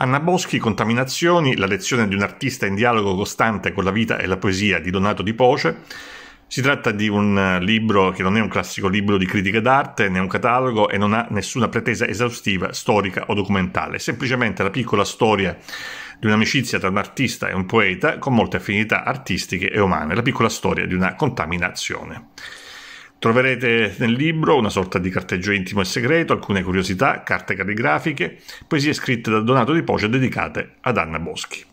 Anna Boschi, Contaminazioni, la lezione di un artista in dialogo costante con la vita e la poesia di Donato Di Poce. Si tratta di un eh, libro che non è un classico libro di critica d'arte, né un catalogo e non ha nessuna pretesa esaustiva, storica o documentale, semplicemente la piccola storia di un'amicizia tra un artista e un poeta con molte affinità artistiche e umane, la piccola storia di una contaminazione. Troverete nel libro una sorta di carteggio intimo e segreto, alcune curiosità, carte calligrafiche, poesie scritte da Donato Di Poce dedicate ad Anna Boschi.